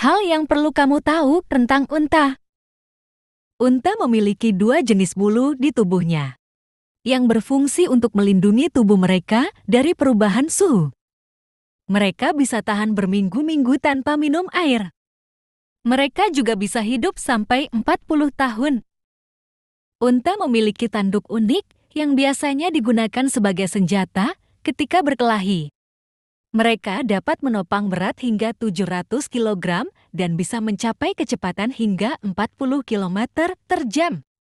Hal yang perlu kamu tahu tentang unta. Unta memiliki dua jenis bulu di tubuhnya yang berfungsi untuk melindungi tubuh mereka dari perubahan suhu. Mereka bisa tahan berminggu-minggu tanpa minum air. Mereka juga bisa hidup sampai 40 tahun. Unta memiliki tanduk unik yang biasanya digunakan sebagai senjata ketika berkelahi. Mereka dapat menopang berat hingga 700 kg dan bisa mencapai kecepatan hingga 40 km per jam.